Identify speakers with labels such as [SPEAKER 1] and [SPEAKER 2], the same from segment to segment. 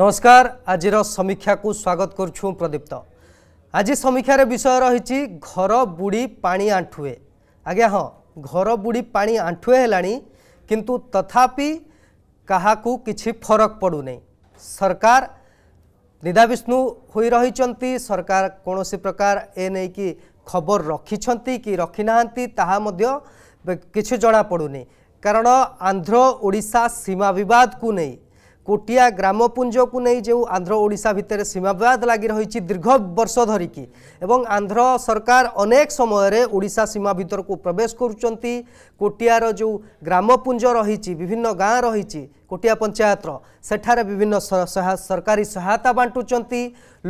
[SPEAKER 1] नमस्कार आज समीक्षा को स्वागत कर प्रदीप्त आज समीक्षार विषय रही घर बुड़ी पा आंठुए आज्ञा हाँ घर बुड़ी पा आंठुए किंतु तथापि का कि फरक पड़ूना सरकार निदा विष्णु हो रही सरकार कौन सी प्रकार ए नहीं कि खबर रखिंट कि रखी ना कि जमापड़ कारण आंध्र ओडा सीमा बद को नहीं କୋଟିଆ ଗ୍ରାମପୁଞ୍ଜକୁ ନେଇ ଯେଉଁ ଆନ୍ଧ୍ର ଓଡ଼ିଶା ଭିତରେ ସୀମାବାଦ ଲାଗି ରହିଛି ଦୀର୍ଘ ବର୍ଷ ଧରିକି ଏବଂ ଆନ୍ଧ୍ର ସରକାର ଅନେକ ସମୟରେ ଓଡ଼ିଶା ସୀମା ଭିତରକୁ ପ୍ରବେଶ କରୁଛନ୍ତି କୋଟିଆର ଯେଉଁ ଗ୍ରାମପୁଞ୍ଜ ରହିଛି ବିଭିନ୍ନ ଗାଁ ରହିଛି କୋଟିଆ ପଞ୍ଚାୟତର ସେଠାରେ ବିଭିନ୍ନ ସରକାରୀ ସହାୟତା ବାଣ୍ଟୁଛନ୍ତି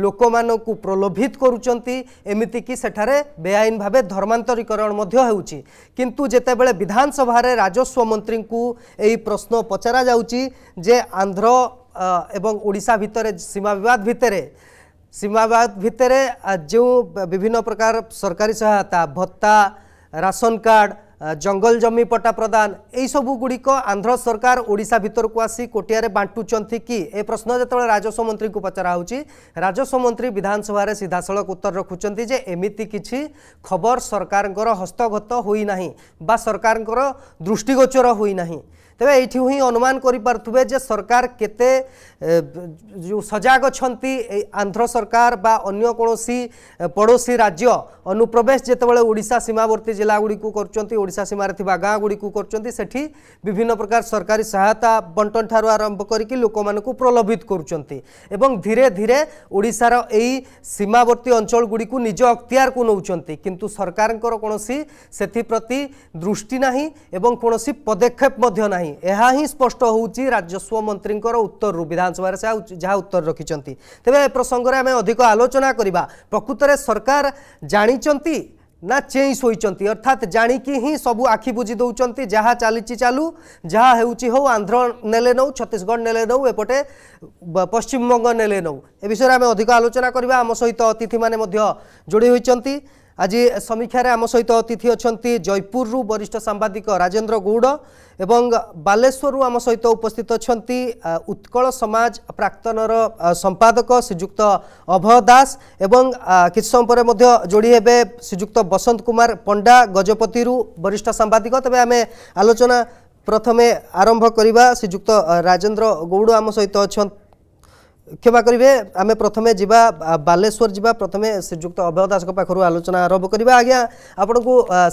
[SPEAKER 1] ଲୋକମାନଙ୍କୁ ପ୍ରଲୋଭିତ କରୁଛନ୍ତି ଏମିତିକି ସେଠାରେ ବେଆଇନ ଭାବେ ଧର୍ମାନ୍ତରୀକରଣ ମଧ୍ୟ ହେଉଛି କିନ୍ତୁ ଯେତେବେଳେ ବିଧାନସଭାରେ ରାଜସ୍ୱ ମନ୍ତ୍ରୀଙ୍କୁ ଏହି ପ୍ରଶ୍ନ ପଚରାଯାଉଛି ଯେ ଆନ୍ଧ୍ର ଏବଂ ଓଡ଼ିଶା ଭିତରେ ସୀମା ବିବାଦ ଭିତରେ ସୀମାବାଦ ଭିତରେ ଯେଉଁ ବିଭିନ୍ନ ପ୍ରକାର ସରକାରୀ ସହାୟତା ଭତ୍ତା ରାସନ କାର୍ଡ଼ ଜଙ୍ଗଲ ଜମି ପଟ୍ଟା ପ୍ରଦାନ ଏହିସବୁ ଗୁଡ଼ିକ ଆନ୍ଧ୍ର ସରକାର ଓଡ଼ିଶା ଭିତରକୁ ଆସି କୋଟିଆରେ ବାଣ୍ଟୁଛନ୍ତି କି ଏ ପ୍ରଶ୍ନ ଯେତେବେଳେ ରାଜସ୍ୱ ମନ୍ତ୍ରୀଙ୍କୁ ପଚରା ହେଉଛି ରାଜସ୍ୱ ମନ୍ତ୍ରୀ ବିଧାନସଭାରେ ସିଧାସଳଖ ଉତ୍ତର ରଖୁଛନ୍ତି ଯେ ଏମିତି କିଛି ଖବର ସରକାରଙ୍କର ହସ୍ତଗତ ହୋଇନାହିଁ ବା ସରକାରଙ୍କର ଦୃଷ୍ଟିଗୋଚର ହୋଇନାହିଁ ତେବେ ଏଇଠି ହିଁ ଅନୁମାନ କରିପାରୁଥିବେ ଯେ ସରକାର କେତେ ଯେଉଁ ସଜାଗ ଅଛନ୍ତି ଆନ୍ଧ୍ର ସରକାର ବା ଅନ୍ୟ କୌଣସି ପଡ଼ୋଶୀ ରାଜ୍ୟ ଅନୁପ୍ରବେଶ ଯେତେବେଳେ ଓଡ଼ିଶା ସୀମାବର୍ତ୍ତୀ ଜିଲ୍ଲାଗୁଡ଼ିକୁ କରୁଛନ୍ତି ଓଡ଼ିଶା ସୀମାରେ ଥିବା ଗାଁଗୁଡ଼ିକୁ କରୁଛନ୍ତି ସେଠି ବିଭିନ୍ନ ପ୍ରକାର ସରକାରୀ ସହାୟତା ବଣ୍ଟନ ଠାରୁ ଆରମ୍ଭ କରିକି ଲୋକମାନଙ୍କୁ ପ୍ରଲୋଭିତ କରୁଛନ୍ତି ଏବଂ ଧୀରେ ଧୀରେ ଓଡ଼ିଶାର ଏଇ ସୀମାବର୍ତ୍ତୀ ଅଞ୍ଚଳଗୁଡ଼ିକୁ ନିଜ ଅକ୍ତିଆରକୁ ନେଉଛନ୍ତି କିନ୍ତୁ ସରକାରଙ୍କର କୌଣସି ସେଥିପ୍ରତି ଦୃଷ୍ଟି ନାହିଁ ଏବଂ କୌଣସି ପଦକ୍ଷେପ ମଧ୍ୟ ନାହିଁ ହେଲାଣି ଏହା ହିଁ ସ୍ପଷ୍ଟ ହେଉଛି ରାଜସ୍ୱ ମନ୍ତ୍ରୀଙ୍କର ଉତ୍ତରରୁ ବିଧାନସଭାରେ ସେ ଯାହା ଉତ୍ତର ରଖିଛନ୍ତି ତେବେ ଏ ପ୍ରସଙ୍ଗରେ ଆମେ ଅଧିକ ଆଲୋଚନା କରିବା ପ୍ରକୃତରେ ସରକାର ଜାଣିଛନ୍ତି ନା ଚେଇଁ ଶୋଇଛନ୍ତି ଅର୍ଥାତ୍ ଜାଣିକି ହିଁ ସବୁ ଆଖି ବୁଝି ଦେଉଛନ୍ତି ଯାହା ଚାଲିଛି ଚାଲୁ ଯାହା ହେଉଛି ହଉ ଆନ୍ଧ୍ର ନେଲେ ନେଉ ଛତିଶଗଡ଼ ନେଲେ ନେଉ ଏପଟେ ପଶ୍ଚିମବଙ୍ଗ ନେଲେ ନେଉ ଏ ବିଷୟରେ ଆମେ ଅଧିକ ଆଲୋଚନା କରିବା ଆମ ସହିତ ଅତିଥିମାନେ ମଧ୍ୟ ଯୋଡ଼ି ହୋଇଛନ୍ତି ଆଜି ସମୀକ୍ଷାରେ ଆମ ସହିତ ଅତିଥି ଅଛନ୍ତି ଜୟପୁରରୁ ବରିଷ୍ଠ ସାମ୍ବାଦିକ ରାଜେନ୍ଦ୍ର ଗୌଡ଼ ଏବଂ ବାଲେଶ୍ୱରରୁ ଆମ ସହିତ ଉପସ୍ଥିତ ଅଛନ୍ତି ଉତ୍କଳ ସମାଜ ପ୍ରାକ୍ତନର ସମ୍ପାଦକ ଶ୍ରୀଯୁକ୍ତ ଅଭୟ ଦାସ ଏବଂ କିଛି ସମୟ ପରେ ମଧ୍ୟ ଯୋଡ଼ି ହେବେ ଶ୍ରୀଯୁକ୍ତ ବସନ୍ତ କୁମାର ପଣ୍ଡା ଗଜପତିରୁ ବରିଷ୍ଠ ସାମ୍ବାଦିକ ତେବେ ଆମେ ଆଲୋଚନା ପ୍ରଥମେ ଆରମ୍ଭ କରିବା ଶ୍ରୀଯୁକ୍ତ ରାଜେନ୍ଦ୍ର ଗୌଡ଼ ଆମ ସହିତ ଅଛନ୍ତି ক্ষমা করবে আমি প্রথমে যা বালেশ্বর যা প্রথমে শ্রীযুক্ত অভয় দাস পাখর আলোচনা আরম্ভ করা আজ্ঞা আপনার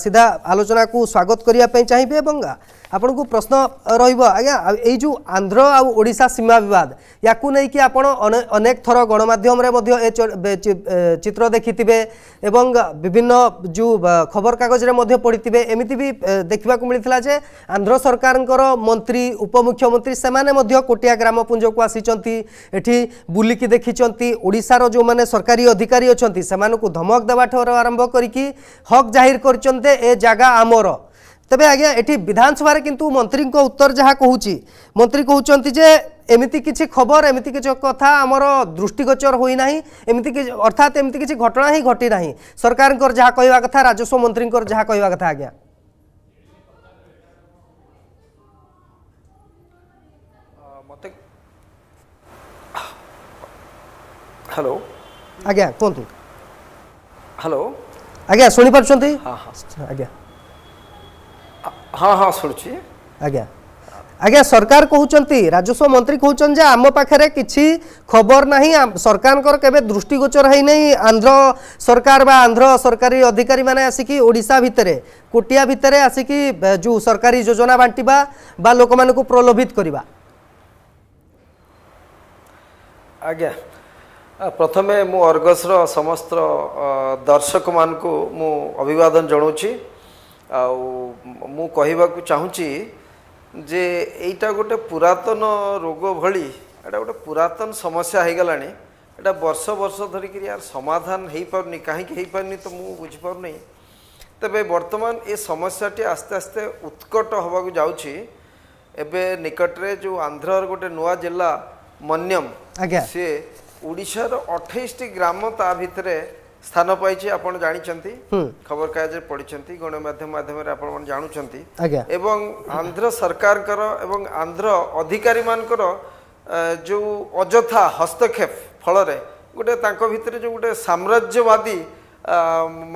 [SPEAKER 1] সিধা আলোচনা স্বাগত করা চাইবে এবং আপনার প্রশ্ন রহব আজ্ঞা এই যে আন্ধ্র আশা সীমা বিবাদ ইয়াকু নেই আপনার অনেক থর গণমাধ্যমে চিত্র দেখিবে এবং বিভিন্ন যে খবরকাগজে পড়িবে এমিতি বি দেখা মিলে যে আন্ধ্র সরকারঙ্কর মন্ত্রী উপমুখ্যমন্ত্রী সে কোটিয়া গ্রাম পুঞ্জক আসিছেন এটি बुलिकी देखिंटार जो मैंने सरकारी अधिकारी अच्छा से धमक देवाठर आरंभ करी हक जाहिर कर जगह आमर तेब आज्ञा ये विधानसभा किंतु मंत्री उत्तर जहाँ कह मंत्री कहते एमती किसी खबर एमती किसी कथा आमर दृष्टिगोचर होना अर्थात एमती किसी घटना ही घटीना सरकार जहाँ कहवा कथा राजस्व मंत्री जहाँ कहवा कथा हेलो आज्ञा कहतु हेलो आज्ञा शुणी पार हाँ आज्ञा हाँ हाँ शुणी आज्ञा आज्ञा सरकार कहते राजस्व मंत्री कौन जे आम पाखे किसी खबर ना सरकार दृष्टिगोचर है ना आंध्र सरकार बा आंध्र सरकारी अधिकारी मैंने आसिकी ओडा भितर कोटिया भितर आसिकी जो सरकारी योजना बांटा बा लोक मान प्रलोभित करवा
[SPEAKER 2] आज्ञा ପ୍ରଥମେ ମୁଁ ଅର୍ଗସର ସମସ୍ତ ଦର୍ଶକମାନଙ୍କୁ ମୁଁ ଅଭିବାଦନ ଜଣାଉଛି ଆଉ ମୁଁ କହିବାକୁ ଚାହୁଁଛି ଯେ ଏଇଟା ଗୋଟେ ପୁରାତନ ରୋଗ ଭଳି ଏଇଟା ଗୋଟେ ପୁରାତନ ସମସ୍ୟା ହୋଇଗଲାଣି ଏଇଟା ବର୍ଷ ବର୍ଷ ଧରିକିରି ଆର ସମାଧାନ ହୋଇପାରୁନି କାହିଁକି ହୋଇପାରୁନି ତ ମୁଁ ବୁଝିପାରୁନି ତେବେ ବର୍ତ୍ତମାନ ଏ ସମସ୍ୟାଟି ଆସ୍ତେ ଆସ୍ତେ ଉତ୍କଟ ହେବାକୁ ଯାଉଛି ଏବେ ନିକଟରେ ଯେଉଁ ଆନ୍ଧ୍ରର ଗୋଟେ ନୂଆ ଜିଲ୍ଲା ମନ୍ୟମ ସିଏ ଓଡ଼ିଶାର ଅଠେଇଶଟି ଗ୍ରାମ ତା ଭିତରେ ସ୍ଥାନ ପାଇଛି ଆପଣ ଜାଣିଛନ୍ତି ଖବରକାଗଜରେ ପଢ଼ିଛନ୍ତି ଗଣମାଧ୍ୟମ ମାଧ୍ୟମରେ ଆପଣମାନେ ଜାଣୁଛନ୍ତି ଏବଂ ଆନ୍ଧ୍ର ସରକାରଙ୍କର ଏବଂ ଆନ୍ଧ୍ର ଅଧିକାରୀମାନଙ୍କର ଯେଉଁ ଅଯଥା ହସ୍ତକ୍ଷେପ ଫଳରେ ଗୋଟେ ତାଙ୍କ ଭିତରେ ଯେଉଁ ଗୋଟେ ସାମ୍ରାଜ୍ୟବାଦୀ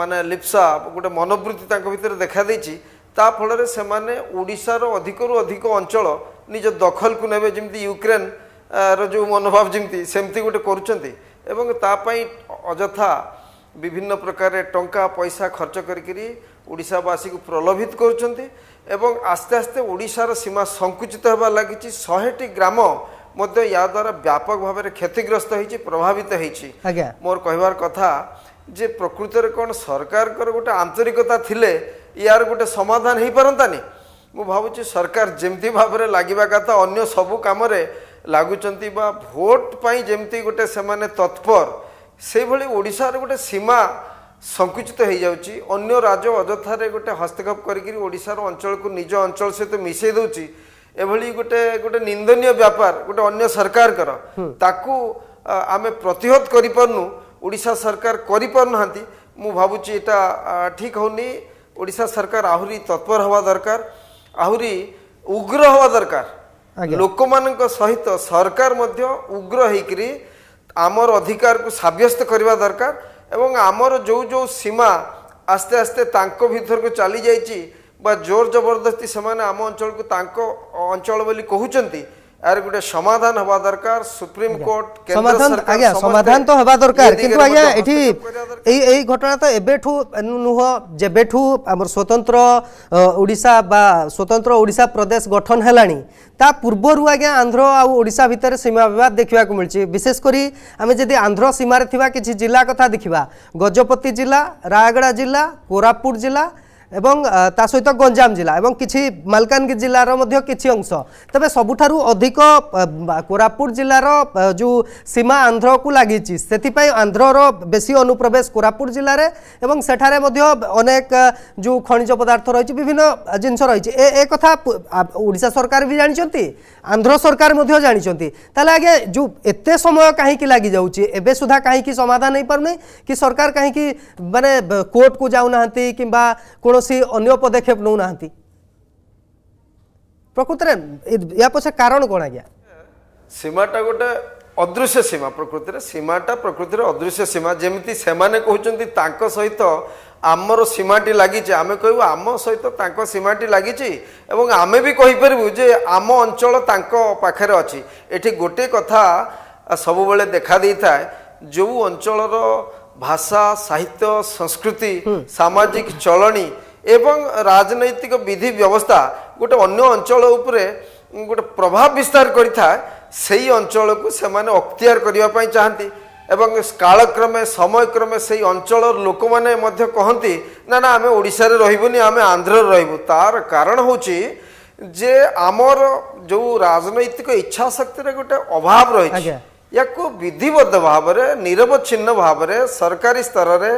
[SPEAKER 2] ମାନେ ଲିପ୍ସା ଗୋଟେ ମନୋବୃତ୍ତି ତାଙ୍କ ଭିତରେ ଦେଖାଦେଇଛି ତା ଫଳରେ ସେମାନେ ଓଡ଼ିଶାର ଅଧିକରୁ ଅଧିକ ଅଞ୍ଚଳ ନିଜ ଦଖଲକୁ ନେବେ ଯେମିତି ୟୁକ୍ରେନ୍ ର ଯେଉଁ ମନୋଭାବ ଯେମିତି ସେମିତି ଗୋଟେ କରୁଛନ୍ତି ଏବଂ ତା ପାଇଁ ଅଯଥା ବିଭିନ୍ନ ପ୍ରକାରରେ ଟଙ୍କା ପଇସା ଖର୍ଚ୍ଚ କରିକିରି ଓଡ଼ିଶାବାସୀକୁ ପ୍ରଲୋଭିତ କରୁଛନ୍ତି ଏବଂ ଆସ୍ତେ ଆସ୍ତେ ଓଡ଼ିଶାର ସୀମା ସଙ୍କୁଚିତ ହେବା ଲାଗିଛି ଶହେଟି ଗ୍ରାମ ମଧ୍ୟ ଏହାଦ୍ୱାରା ବ୍ୟାପକ ଭାବରେ କ୍ଷତିଗ୍ରସ୍ତ ହେଇଛି ପ୍ରଭାବିତ ହେଇଛି ମୋର କହିବାର କଥା ଯେ ପ୍ରକୃତରେ କ'ଣ ସରକାରଙ୍କର ଗୋଟେ ଆନ୍ତରିକତା ଥିଲେ ୟାର ଗୋଟେ ସମାଧାନ ହେଇପାରନ୍ତାନି ମୁଁ ଭାବୁଛି ସରକାର ଯେମିତି ଭାବରେ ଲାଗିବା କଥା ଅନ୍ୟ ସବୁ କାମରେ ଲାଗୁଛନ୍ତି ବା ଭୋଟ ପାଇଁ ଯେମିତି ଗୋଟେ ସେମାନେ ତତ୍ପର ସେଇଭଳି ଓଡ଼ିଶାର ଗୋଟେ ସୀମା ସଂକୁଚିତ ହେଇଯାଉଛି ଅନ୍ୟ ରାଜ୍ୟ ଅଯଥାରେ ଗୋଟେ ହସ୍ତକ୍ଷେପ କରିକିରି ଓଡ଼ିଶାର ଅଞ୍ଚଳକୁ ନିଜ ଅଞ୍ଚଳ ସହିତ ମିଶେଇ ଦେଉଛି ଏଭଳି ଗୋଟେ ଗୋଟେ ନିନ୍ଦନୀୟ ବ୍ୟାପାର ଗୋଟେ ଅନ୍ୟ ସରକାରଙ୍କର ତାକୁ ଆମେ ପ୍ରତିହତ କରିପାରୁନୁ ଓଡ଼ିଶା ସରକାର କରିପାରୁନାହାନ୍ତି ମୁଁ ଭାବୁଛି ଏଇଟା ଠିକ୍ ହେଉନି ଓଡ଼ିଶା ସରକାର ଆହୁରି ତତ୍ପର ହେବା ଦରକାର ଆହୁରି ଉଗ୍ର ହେବା ଦରକାର ଲୋକମାନଙ୍କ ସହିତ ସରକାର ମଧ୍ୟ ଉଗ୍ର ହେଇକରି ଆମର ଅଧିକାରକୁ ସାବ୍ୟସ୍ତ କରିବା ଦରକାର ଏବଂ ଆମର ଯେଉଁ ଯେଉଁ ସୀମା ଆସ୍ତେ ଆସ୍ତେ ତାଙ୍କ ଭିତରକୁ ଚାଲିଯାଇଛି ବା ଜୋର ଜବରଦସ୍ତି ସେମାନେ ଆମ ଅଞ୍ଚଳକୁ ତାଙ୍କ ଅଞ୍ଚଳ ବୋଲି କହୁଛନ୍ତି আর গোটে সমাধান হওয়া দরকার সুপ্রিম কোর্ট সমাধান আজ্ঞা সমাধান তো হওয়া দরকার কিন্তু আজ্ঞা এটি
[SPEAKER 1] এই এই ঘটনা তো এবেঠু নুহ যেবেঠু আমার স্বতন্ত্র ওড়িশা বা স্বতন্ত্র ওড়িশা প্রদেশ গঠন হেলানি তা পূর্বরু আজ্ঞা আন্ধ্র আড়শা ভিতরে সীমা বিবাদ দেখা মিলছে বিশেষ করে আমি যদি আন্ধ্র সীমার থাকা কিছু জেলা কথা দেখা গজপতি জেলা রায়গড়া জেলা কোরাপুট জেলা এবং ତା ସହିତ ଗଞ୍ଜାମ ଜିଲ୍ଲା ଏବଂ କିଛି ମାଲକାନଗିରି ଜିଲ୍ଲାର ମଧ୍ୟ କିଛି ଅଂଶ ତେବେ ସବୁଠାରୁ ଅଧିକ କୋରାପୁଟ ଜିଲ୍ଲାର ଯେଉଁ ସୀମା ଆନ୍ଧ୍ରକୁ ଲାଗିଛି ସେଥିପାଇଁ ଆନ୍ଧ୍ରର ବେଶୀ ଅନୁପ୍ରବେଶ କୋରାପୁଟ ଜିଲ୍ଲାରେ ଏବଂ ସେଠାରେ ମଧ୍ୟ ଅନେକ ଯେଉଁ ଖଣିଜ ପଦାର୍ଥ ରହିଛି ବିଭିନ୍ନ ଜିନିଷ ରହିଛି ଏ ଏ କଥା ଓଡ଼ିଶା ସରକାର ବି ଜାଣିଛନ୍ତି ଆନ୍ଧ୍ର ସରକାର ମଧ୍ୟ ଜାଣିଛନ୍ତି ତାହେଲେ ଆଜ୍ଞା ଯେଉଁ ଏତେ ସମୟ କାହିଁକି ଲାଗିଯାଉଛି ଏବେ ସୁଦ୍ଧା କାହିଁକି ସମାଧାନ ହେଇପାରୁନି କି ସରକାର କାହିଁକି ମାନେ କୋର୍ଟକୁ ଯାଉନାହାନ୍ତି କିମ୍ବା କୌଣସି କୌଣସି ଅନ୍ୟ ପଦକ୍ଷେପ ନେଉନାହାନ୍ତି ପ୍ରକୃତରେ ୟା ପଛରେ କାରଣ କ'ଣ ଆଜ୍ଞା
[SPEAKER 2] ସୀମାଟା ଗୋଟେ ଅଦୃଶ୍ୟ ସୀମା ପ୍ରକୃତିରେ ସୀମାଟା ପ୍ରକୃତିରେ ଅଦୃଶ୍ୟ ସୀମା ଯେମିତି ସେମାନେ କହୁଛନ୍ତି ତାଙ୍କ ସହିତ ଆମର ସୀମାଟି ଲାଗିଛି ଆମେ କହିବୁ ଆମ ସହିତ ତାଙ୍କ ସୀମାଟି ଲାଗିଛି ଏବଂ ଆମେ ବି କହିପାରିବୁ ଯେ ଆମ ଅଞ୍ଚଳ ତାଙ୍କ ପାଖରେ ଅଛି ଏଠି ଗୋଟିଏ କଥା ସବୁବେଳେ ଦେଖାଦେଇଥାଏ ଯେଉଁ ଅଞ୍ଚଳର ଭାଷା ସାହିତ୍ୟ ସଂସ୍କୃତି ସାମାଜିକ ଚଳଣି ଏବଂ ରାଜନୈତିକ ବିଧି ବ୍ୟବସ୍ଥା ଗୋଟେ ଅନ୍ୟ ଅଞ୍ଚଳ ଉପରେ ଗୋଟେ ପ୍ରଭାବ ବିସ୍ତାର କରିଥାଏ ସେହି ଅଞ୍ଚଳକୁ ସେମାନେ ଅକ୍ତିଆର କରିବା ପାଇଁ ଚାହାନ୍ତି ଏବଂ କାଳକ୍ରମେ ସମୟକ୍ରମେ ସେହି ଅଞ୍ଚଳର ଲୋକମାନେ ମଧ୍ୟ କହନ୍ତି ନା ନା ଆମେ ଓଡ଼ିଶାରେ ରହିବୁନି ଆମେ ଆନ୍ଧ୍ରରେ ରହିବୁ ତା'ର କାରଣ ହେଉଛି ଯେ ଆମର ଯେଉଁ ରାଜନୈତିକ ଇଚ୍ଛା ଶକ୍ତିରେ ଗୋଟେ ଅଭାବ ରହିଛି ୟାକୁ ବିଧିବଦ୍ଧ ଭାବରେ ନିରବଚ୍ଛିନ୍ନ ଭାବରେ ସରକାରୀ ସ୍ତରରେ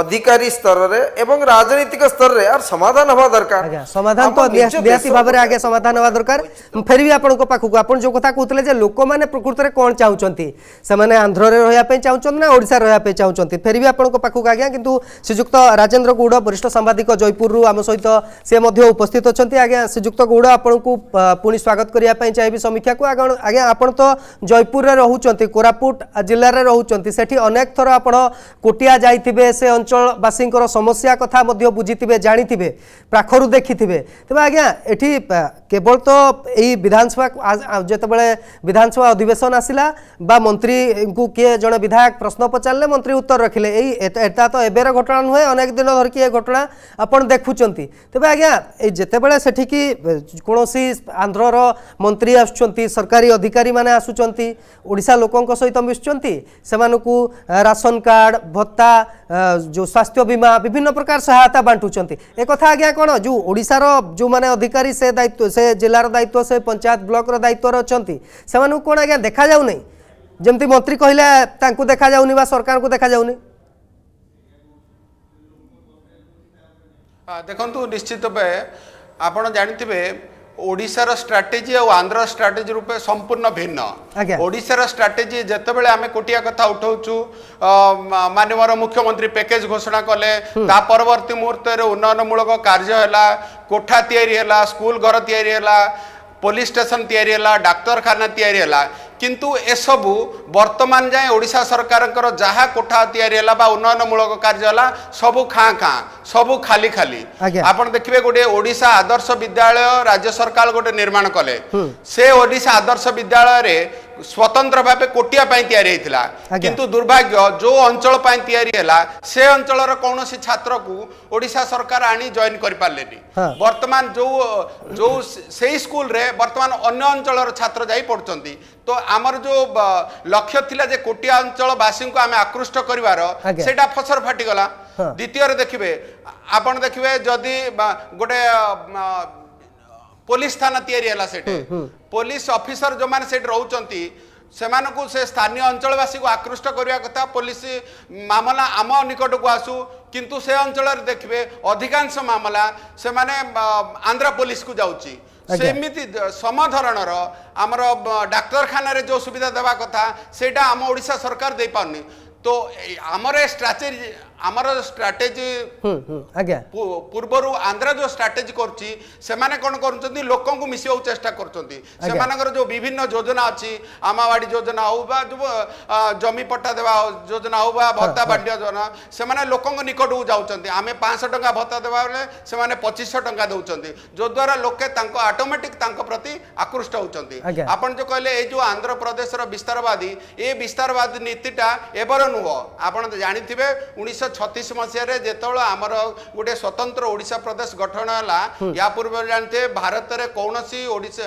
[SPEAKER 2] अधिकारी स्तर रे एवं राजनीतिक स्तर रे यार समाधान हवा दरकार
[SPEAKER 1] समाधान तो निहाती भाव आगे समाधान हवा दरकार फिर भी आपन को पाखु आपन जो कथा कहतले जे लोक माने प्रकृत रे कोन चंती से माने आंध्र रे रहया पे चाहुचंती ना ओडिसा रहया पे चंती फिर भी आपन को पाखु गया किंतु श्रीजुक्त राजेंद्र गुड वरिष्ठ संवाददिक जयपुर रु आम सहित से मध्ये उपस्थित अछंती आज्ञा श्रीजुक्त गुड आपन को पुणी स्वागत करिया पे भी समीक्षा को आगे आगे आपन तो जयपुर रे चंती कोरापुट जिल्ला रे चंती सेठी अनेक थरो आपन कोटिया जाइतिबे से अंचलवासी समस्या कथा बुझिथे जाणी प्राखर देखिथे तेज आज्ञा ये केवल तो यही विधानसभा जोबले विधानसभा अधिवेशन आसला मंत्री को किए जड़े विधायक प्रश्न पचारे मंत्री उत्तर रखिले यहाँ तो एबेर घटना नुहे अनेक दिन धरिकी ए घटना आपड़ देखुं तेज आज्ञा जितेबले से कौन सी आंध्रर मंत्री आसकारी अधिकारी मैंने आसुँचा लोक सहित मिशुंट राशन कार्ड भत्ता जो स्वास्थ्य बीमा विभिन्न प्रकार सहायता बांटुंट एक आज्ञा कौन जो ओडार जो मैंने अधिकारी से दायित्व से जिलार दायित्व से पंचायत ब्लक दायित्व अच्छा से कौन आज्ञा देखा जाऊना जमी मंत्री कहले देखा जा सरकार को देखा जाऊनि
[SPEAKER 3] देखु निश्चित भाव आप जानते ওড়িশার স্ট্রাটেজি আন্ধ্র স্ট্রাটেজি রূপে সম্পূর্ণ ভিন্ন ওড়িশার স্ট্রাটেজি যেতবে আমি কোটিয়া কথা উঠাউছু মাননীয় মুখ্যমন্ত্রী প্যাকেজ ঘোষণা কলে তা পরবর্তী মুহূর্তে উন্নয়নমূলক কার্য হেলা কোঠা তৈরি হেলা স্কুল ঘর তৈরি হেলা ପୋଲିସ ଷ୍ଟେସନ ତିଆରି ହେଲା ଡାକ୍ତରଖାନା ତିଆରି ହେଲା কিন্তু ଏସବୁ ବର୍ତ୍ତମାନ ଯାଏଁ ଓଡ଼ିଶା ସରକାରଙ୍କର ଯାହା କୋଠା ତିଆରି ହେଲା ବା ଉନ୍ନୟନମୂଳକ କାର୍ଯ୍ୟ ହେଲା ସବୁ ଖାଁ ଖାଁ ସବୁ ଖାଲି ଖାଲି ଆପଣ ଦେଖିବେ ଗୋଟିଏ ଓଡ଼ିଶା ଆଦର୍ଶ ବିଦ୍ୟାଳୟ ରାଜ୍ୟ ସରକାର ଗୋଟେ ନିର୍ମାଣ କଲେ ସେ ଓଡ଼ିଶା ଆଦର୍ଶ ବିଦ୍ୟାଳୟରେ ସ୍ୱତନ୍ତ୍ର ଭାବେ କୋଟିଆ ପାଇଁ ତିଆରି ହେଇଥିଲା କିନ୍ତୁ ଦୁର୍ଭାଗ୍ୟ ଯେଉଁ ଅଞ୍ଚଳ ପାଇଁ ତିଆରି ହେଲା ସେ ଅଞ୍ଚଳର କୌଣସି ଛାତ୍ରକୁ ଓଡ଼ିଶା ସରକାର ଆଣି ଜଏନ୍ କରିପାରିଲେନି ବର୍ତ୍ତମାନ ଯେଉଁ ଯେଉଁ ସେଇ ସ୍କୁଲରେ ବର୍ତ୍ତମାନ ଅନ୍ୟ ଅଞ୍ଚଳର ଛାତ୍ର ଯାଇ ପଢ଼ୁଛନ୍ତି তো আমার যে লক্ষ্য লা যে কোটিয়া অঞ্চলবাসী আমি আকৃষ্ট করবার সেটা ফসর ফাটিগলা দ্বিতীয় দেখবে আপনার দেখবে যদি গোটে পুলিশ থানা তৈরি হল সেটি পুলিশ অফিসর যে সেটি রোচান ସେମାନଙ୍କୁ ସେ ସ୍ଥାନୀୟ ଅଞ୍ଚଳବାସୀକୁ ଆକୃଷ୍ଟ କରିବା କଥା ପୋଲିସ ମାମଲା ଆମ ନିକଟକୁ ଆସୁ କିନ୍ତୁ ସେ ଅଞ୍ଚଳରେ ଦେଖିବେ ଅଧିକାଂଶ ମାମଲା ସେମାନେ ଆନ୍ଧ୍ର ପୋଲିସକୁ ଯାଉଛି सेमिति समाधरणर आमर डाक्टर खाना रे जो सुविधा देबा कथा सेटा आमो ओडिसा सरकार देई पाउनी तो आमरे स्ट्रेटेजी ଆମର ଷ୍ଟ୍ରାଟେଜି
[SPEAKER 1] ପୂର୍ବରୁ
[SPEAKER 3] ଆନ୍ଧ୍ରା ଯେଉଁ ଷ୍ଟ୍ରାଟେଜି କରୁଛି ସେମାନେ କ'ଣ କରୁଛନ୍ତି ଲୋକଙ୍କୁ ମିଶିବାକୁ ଚେଷ୍ଟା କରୁଛନ୍ତି ସେମାନଙ୍କର ଯେଉଁ ବିଭିନ୍ନ ଯୋଜନା ଅଛି ଆମାବାଡ଼ି ଯୋଜନା ହଉ ବା ଜମି ପଟ୍ଟା ଦେବା ଯୋଜନା ହଉ ବା ଭତ୍ତା ବାଣ୍ଟିବା ଯୋଜନା ସେମାନେ ଲୋକଙ୍କ ନିକଟକୁ ଯାଉଛନ୍ତି ଆମେ ପାଞ୍ଚଶହ ଟଙ୍କା ଭତ୍ତା ଦେବା ବେଳେ ସେମାନେ ପଚିଶଶହ ଟଙ୍କା ଦେଉଛନ୍ତି ଯଦ୍ୱାରା ଲୋକେ ତାଙ୍କ ଅଟୋମେଟିକ୍ ତାଙ୍କ ପ୍ରତି ଆକୃଷ୍ଟ ହେଉଛନ୍ତି ଆପଣ ଯେଉଁ କହିଲେ ଏଇ ଯେଉଁ ଆନ୍ଧ୍ରପ୍ରଦେଶର ବିସ୍ତାରବାଦୀ ଏ ବିସ୍ତାରବାଦୀ ନୀତିଟା ଏବେର ନୁହଁ ଆପଣ ଜାଣିଥିବେ ଉଣେଇଶହ ଛତିଶ ମସିହାରେ ଯେତେବେଳେ ଆମର ଗୋଟେ ସ୍ୱତନ୍ତ୍ର ଓଡ଼ିଶା ପ୍ରଦେଶ ଗଠନ ହେଲା ୟା ପୂର୍ବରୁ ଜାଣିଥିବେ ଭାରତରେ କୌଣସି ଓଡ଼ିଶା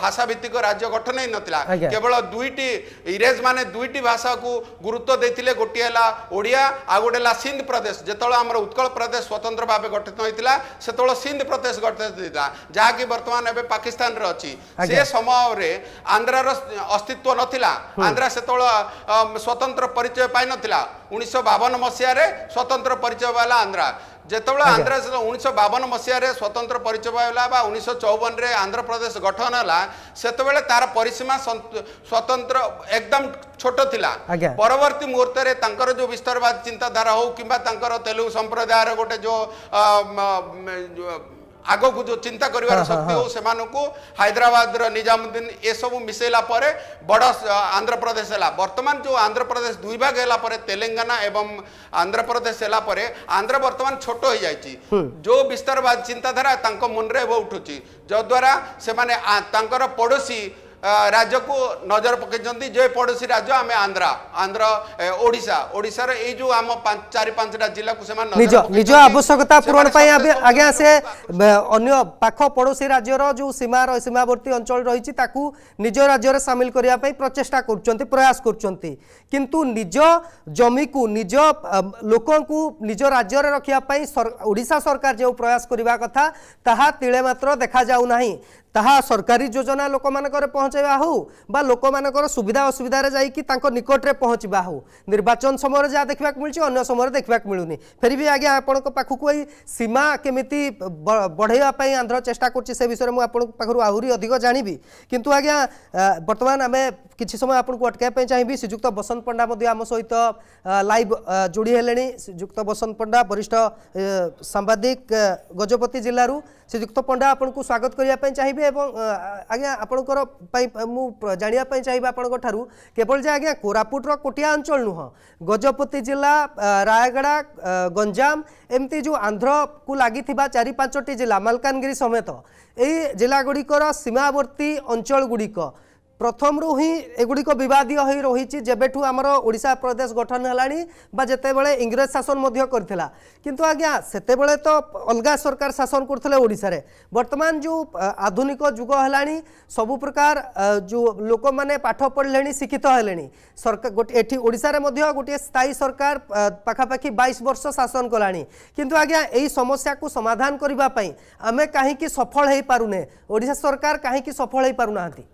[SPEAKER 3] ଭାଷା ଭିତ୍ତିକ ରାଜ୍ୟ ଗଠନ ହେଇନଥିଲା କେବଳ ଦୁଇଟି ଇଂରେଜ ମାନେ ଦୁଇଟି ଭାଷାକୁ ଗୁରୁତ୍ୱ ଦେଇଥିଲେ ଗୋଟିଏ ହେଲା ଓଡ଼ିଆ ଆଉ ଗୋଟେ ହେଲା ସିନ୍ଧ ପ୍ରଦେଶ ଯେତେବେଳେ ଆମର ଉତ୍କଳ ପ୍ରଦେଶ ସ୍ୱତନ୍ତ୍ର ଭାବେ ଗଠିତ ହୋଇଥିଲା ସେତେବେଳେ ସିନ୍ଧ ପ୍ରଦେଶ ଗଠିତ ହୋଇଥିଲା ଯାହାକି ବର୍ତ୍ତମାନ ଏବେ ପାକିସ୍ତାନରେ ଅଛି ସେ ସମୟରେ ଆନ୍ଧ୍ରାର ଅସ୍ତିତ୍ୱ ନଥିଲା ଆନ୍ଧ୍ରା ସେତେବେଳେ ସ୍ୱତନ୍ତ୍ର ପରିଚୟ ପାଇନଥିଲା ଉଣେଇଶହ ବାବନ ମସିହାରେ ସ୍ୱତନ୍ତ୍ର ପରିଚୟ ହେଲା ଆନ୍ଧ୍ରା ଯେତେବେଳେ ଆନ୍ଧ୍ରା ଉଣେଇଶହ ବାବନ ମସିହାରେ ସ୍ୱତନ୍ତ୍ର ପରିଚୟ ହେଲା ବା ଉଣେଇଶହ ଚଉବନରେ ଆନ୍ଧ୍ରପ୍ରଦେଶ ଗଠନ ହେଲା ସେତେବେଳେ ତାର ପରିସୀମା ସ୍ୱତନ୍ତ୍ର ଏକଦମ ଛୋଟ ଥିଲା ପରବର୍ତ୍ତୀ ମୁହୂର୍ତ୍ତରେ ତାଙ୍କର ଯେଉଁ ବିସ୍ତାରବାଦ ଚିନ୍ତାଧାରା ହଉ କିମ୍ବା ତାଙ୍କର ତେଲୁଗୁ ସମ୍ପ୍ରଦାୟର ଗୋଟେ ଯେଉଁ ଆଗକୁ ଯେଉଁ ଚିନ୍ତା କରିବାର ଶକ୍ତି ହଉ ସେମାନଙ୍କୁ ହାଇଦ୍ରାବାଦର ନିଜାମୁଦ୍ଦିନ ଏସବୁ ମିଶେଇଲା ପରେ ବଡ଼ ଆନ୍ଧ୍ରପ୍ରଦେଶ ହେଲା ବର୍ତ୍ତମାନ ଯେଉଁ ଆନ୍ଧ୍ରପ୍ରଦେଶ ଦୁଇ ଭାଗ ହେଲା ପରେ ତେଲେଙ୍ଗାନା ଏବଂ ଆନ୍ଧ୍ରପ୍ରଦେଶ ହେଲା ପରେ ଆନ୍ଧ୍ର ବର୍ତ୍ତମାନ ଛୋଟ ହେଇଯାଇଛି ଯୋଉ ବିସ୍ତାରବାଦ ଚିନ୍ତାଧାରା ତାଙ୍କ ମନରେ ଏବେ ଉଠୁଛି ଯଦ୍ୱାରା ସେମାନେ ତାଙ୍କର ପଡ଼ୋଶୀ राज्य को नजर पकई जे पड़ोशी राज्य आम आंध्र आंध्र ओडा ओडार ये जो आम चार पांचटा जिला
[SPEAKER 1] निज आवश्यकता पूरण आज्ञा से अन्य पाख पड़ोशी राज्यर जो सीमार सीमावर्ती अंचल रही निज राज्य सामिल करने प्रचेषा कर प्रयास करु निज जमी को निज लोक निज राज्य रखापी ओडा सरकार जो प्रयास करने कथा ताहा तिले मात्र देखा जाऊना ता सरकारी योजना लोक मान पहुँचवा हूँ लोक मान सुविधा असुविधा जाकि निकट में पहुँचवा हूँ निर्वाचन समय जहाँ देखा मिले अगर समय देखा मिलूनी फिर भी आज आप सीमा केमी बढ़ेवाई आंध्र चेषा कर विषय में आहरी अधिक जानी किंतु आज्ञा बर्तमान आम कि समय आपको अटकवाई चाहिए श्रीजुक्त बसंत पंडा आम सहित लाइव जोड़ी हेले श्रीजुक्त बसंत पंडा वरिष्ठ सांबादिक गजपति जिलूर ଶ୍ରୀଯୁକ୍ତ ପଣ୍ଡା ଆପଣଙ୍କୁ ସ୍ୱାଗତ କରିବା ପାଇଁ ଚାହିଁବେ ଏବଂ ଆଜ୍ଞା ଆପଣଙ୍କର ପାଇଁ ମୁଁ ଜାଣିବା ପାଇଁ ଚାହିଁବି ଆପଣଙ୍କ ଠାରୁ କେବଳ ଯେ ଆଜ୍ଞା କୋରାପୁଟର କୋଟିଆ ଅଞ୍ଚଳ ନୁହଁ ଗଜପତି ଜିଲ୍ଲା ରାୟଗଡ଼ା ଗଞ୍ଜାମ ଏମିତି ଯେଉଁ ଆନ୍ଧ୍ରକୁ ଲାଗିଥିବା ଚାରି ପାଞ୍ଚଟି ଜିଲ୍ଲା ମାଲକାନଗିରି ସମେତ ଏହି ଜିଲ୍ଲାଗୁଡ଼ିକର ସୀମାବର୍ତ୍ତୀ ଅଞ୍ଚଳଗୁଡ଼ିକ প্রথমরু হি এগুড়িক বিবাদীয় হয়ে রয়েছে যেবেঠু আমার ওড়শা প্রদেশ গঠন হলানি বা যেতবে ইংরেজ শাসন করে কিন্তু আজ্ঞা সেতবে তো অলগা সরকার শাসন করলে ওড়শার বর্তমান যে আধুনিক যুগ হলানি সবু প্রকার যে লোক মানে পাঠ পড়লে শিক্ষিত হলে সরকার এটি ওড়শার গোটিয়ে স্থায়ী সরকার পাখাপাখি বাইশ বর্ষ শাসন কলা কিন্তু আজ্ঞা এই সমস্যাকে সমাধান করা আমি কী সফল হয়ে পু না ওড়শা সরকার কী সফল হয়ে পু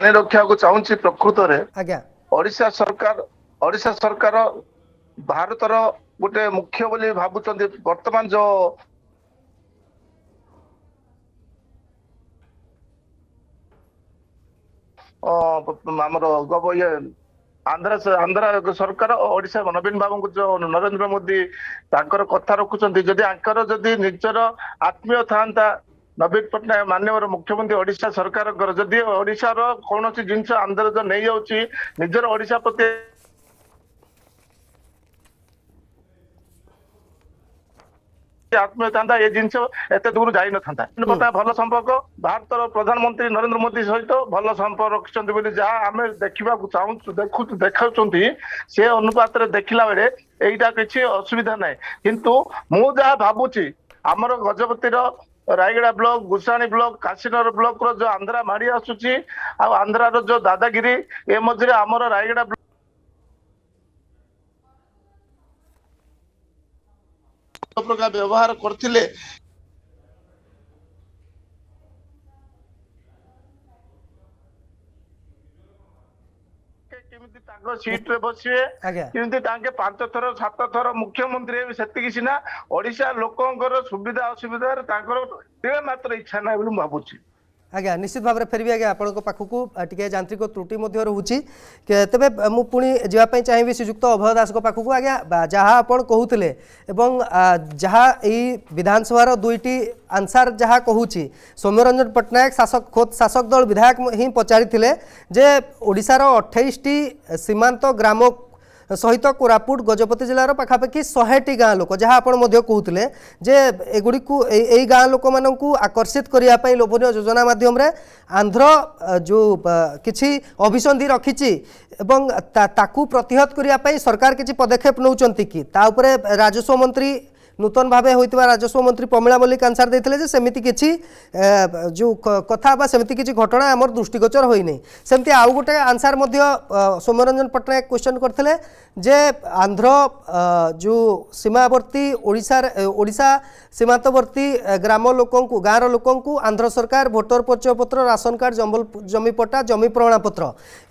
[SPEAKER 4] ମନେ ରଖିବାକୁ ଚାହୁଁଛି ପ୍ରକୃତରେ ଓଡିଶା ସରକାର ଓଡିଶା ସରକାର ଭାରତର ଗୋଟେ ମୁଖ୍ୟ ବୋଲି ଭାବୁଛନ୍ତି ବର୍ତ୍ତମାନ ଯୋଉ ଆମର ଇଏ ଆନ୍ଧ୍ର ଆନ୍ଧ୍ର ସରକାର ଓଡିଶା ନବୀନ ବାବୁଙ୍କୁ ଯୋଉ ନରେନ୍ଦ୍ର ମୋଦି ତାଙ୍କର କଥା ରଖୁଛନ୍ତି ଯଦି ଆଙ୍କର ଯଦି ନିଜର ଆତ୍ମୀୟ ଥାଆନ୍ତା ନବୀନ ପଟ୍ଟନାୟକ ମାନ୍ୟବର ମୁଖ୍ୟମନ୍ତ୍ରୀ ଓଡିଶା ସରକାରଙ୍କର ଯଦି ଓଡିଶାର କୌଣସି ଜିନିଷ ଆନ୍ଦୋଳନ ନେଇଯାଉଛି ନିଜର ଓଡିଶା ପ୍ରତି ଆତ୍ମୀୟ ଏ ଜିନିଷ ଏତେ ଦୂର ଯାଇନଥାନ୍ତା ବର୍ତ୍ତମାନ ଭଲ ସମ୍ପର୍କ ଭାରତର ପ୍ରଧାନମନ୍ତ୍ରୀ ନରେନ୍ଦ୍ର ମୋଦି ସହିତ ଭଲ ସମ୍ପର୍କ ରଖିଛନ୍ତି ବୋଲି ଯାହା ଆମେ ଦେଖିବାକୁ ଚାହୁଁଛୁ ଦେଖୁ ଦେଖାଉଛନ୍ତି ସେ ଅନୁପାତରେ ଦେଖିଲା ବେଳେ ଏଇଟା କିଛି ଅସୁବିଧା ନାହିଁ କିନ୍ତୁ ମୁଁ ଯାହା ଭାବୁଛି ଆମର ଗଜପତିର ରାୟଗଡ଼ା ବ୍ଲକ ଭୂଷାଣୀ ବ୍ଲକ କାଶୀନଗର ବ୍ଲକର ଯୋଉ ଆନ୍ଧ୍ରା ମାଡ଼ି ଆସୁଛି ଆଉ ଆନ୍ଧ୍ରାର ଯୋଉ ଦାଦାଗିରି ଏ ମଝିରେ ଆମର ରାୟଗଡ଼ା ପ୍ରକାର ବ୍ୟବହାର କରିଥିଲେ ତାଙ୍କ ବସିବେ ତାଙ୍କେ ମୁଖ୍ୟମନ୍ତ୍ରୀ ହେବେ ସେତିକି ସିନା ଓଡିଶା ଲୋକଙ୍କର ସୁବିଧା ଅସୁବିଧାରେ ତାଙ୍କର ମାତ୍ର ଇଚ୍ଛା ନାହିଁ ବୋଲି ମୁଁ ଭାବୁଛି
[SPEAKER 1] आज्ञा निश्चित भाव में फेर भी आज्ञा आप जांत्रिक त्रुटि रोचे के तेज मुझे जीप चाहिए श्रीजुक्त अभय दास पाखक जहाँ आप कहते जहाँ यही विधानसभा दुईट आंसर जहाँ कहूँ रंजन पट्टनायक शासक खोद शासक दल विधायक ही पचारिजार अठाईस सीमांत ग्राम ସହିତ କୋରାପୁଟ ଗଜପତି ଜିଲ୍ଲାର ପାଖାପାଖି ଶହେଟି ଗାଁ ଲୋକ ଯାହା ଆପଣ ମଧ୍ୟ କହୁଥିଲେ ଯେ ଏଗୁଡ଼ିକୁ ଏଇ ଗାଁ ଲୋକମାନଙ୍କୁ ଆକର୍ଷିତ କରିବା ପାଇଁ ଲୋଭନୀୟ ଯୋଜନା ମାଧ୍ୟମରେ ଆନ୍ଧ୍ର ଯେଉଁ କିଛି ଅଭିସନ୍ଧି ରଖିଛି ଏବଂ ତାକୁ ପ୍ରତିହତ କରିବା ପାଇଁ ସରକାର କିଛି ପଦକ୍ଷେପ ନେଉଛନ୍ତି କି ତା ଉପରେ ରାଜସ୍ୱ ମନ୍ତ୍ରୀ নূতন ভাবে হয়েছে রাজস্ব মন্ত্রী প্রমীলা মল্লিক আনসার দিয়ে যে সেমি কিছু যে কথা বা সেমি কিছু ঘটনা আমার দৃষ্টিগোচর হয়নি সেমি আউ গোটে আনসার সৌম্যরঞ্জন পট্টনাক কোশ্চেন করলে যে আন্ধ্র যে সীমাবর্তী ওড়শার ওড়শা সীমান্তবর্তী গ্রাম লোক গাঁর লোক আন্ধ্র সরকার ভোটর পরিচয়পত্র রাশন কার্ড জমল জমি জমিপট্টা জমি প্রমাণপত্র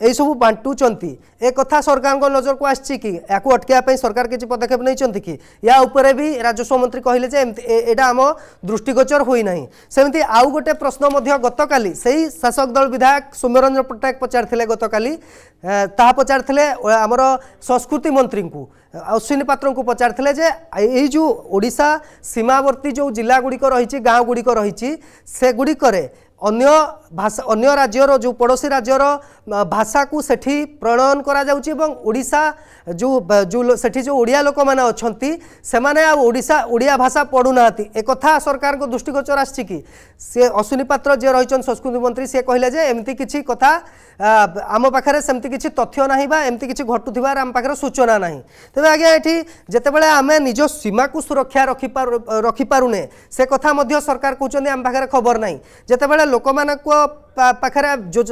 [SPEAKER 1] এইসব বাটুচার এ কথা সরকার নজরক আসছে কি এখন অটকাইয়া সরকার কিছু পদক্ষেপ নিয়েছেন কি ইয়া উপরে বি রাজ ରାଜସ୍ୱ ମନ୍ତ୍ରୀ କହିଲେ ଯେ ଏମିତି ଏଇଟା ଆମ ଦୃଷ୍ଟିଗୋଚର ହୋଇନାହିଁ ସେମିତି ଆଉ ଗୋଟେ ପ୍ରଶ୍ନ ମଧ୍ୟ ଗତକାଲି ସେହି ଶାସକ ଦଳ ବିଧାୟକ ସୌମ୍ୟରଞ୍ଜନ ପଟ୍ଟନାୟକ ପଚାରିଥିଲେ ଗତକାଲି ତାହା ପଚାରିଥିଲେ ଆମର ସଂସ୍କୃତି ମନ୍ତ୍ରୀଙ୍କୁ ଅଶ୍ୱିନୀ ପାତ୍ରଙ୍କୁ ପଚାରିଥିଲେ ଯେ ଏଇ ଯେଉଁ ଓଡ଼ିଶା ସୀମାବର୍ତ୍ତୀ ଯେଉଁ ଜିଲ୍ଲାଗୁଡ଼ିକ ରହିଛି ଗାଁଗୁଡ଼ିକ ରହିଛି ସେଗୁଡ଼ିକରେ ଅନ୍ୟ ଭାଷା ଅନ୍ୟ ରାଜ୍ୟର ଯେଉଁ ପଡ଼ୋଶୀ ରାଜ୍ୟର ଭାଷାକୁ ସେଠି ପ୍ରଣୟନ କରାଯାଉଛି ଏବଂ ଓଡ଼ିଶା ଯେଉଁ ଯେଉଁ ସେଠି ଯେଉଁ ଓଡ଼ିଆ ଲୋକମାନେ ଅଛନ୍ତି ସେମାନେ ଆଉ ଓଡ଼ିଶା ଓଡ଼ିଆ ଭାଷା ପଢ଼ୁନାହାନ୍ତି ଏ କଥା ସରକାରଙ୍କ ଦୃଷ୍ଟିଗୋଚର ଆସିଛି କି ସେ ଅଶ୍ୱିନୀ ପାତ୍ର ଯିଏ ରହିଛନ୍ତି ସଂସ୍କୃତି ମନ୍ତ୍ରୀ ସେ କହିଲେ ଯେ ଏମିତି କିଛି କଥା ଆମ ପାଖରେ ସେମିତି କିଛି ତଥ୍ୟ ନାହିଁ ବା ଏମିତି କିଛି ଘଟୁଥିବାର ଆମ ପାଖରେ ସୂଚନା ନାହିଁ ତେବେ ଆଜ୍ଞା ଏଠି ଯେତେବେଳେ ଆମେ ନିଜ ସୀମାକୁ ସୁରକ୍ଷା ରଖିପାରୁ ରଖିପାରୁନେ ସେ କଥା ମଧ୍ୟ ସରକାର କହୁଛନ୍ତି ଆମ ପାଖରେ ଖବର ନାହିଁ ଯେତେବେଳେ ଲୋକମାନଙ୍କ ପାଖରେ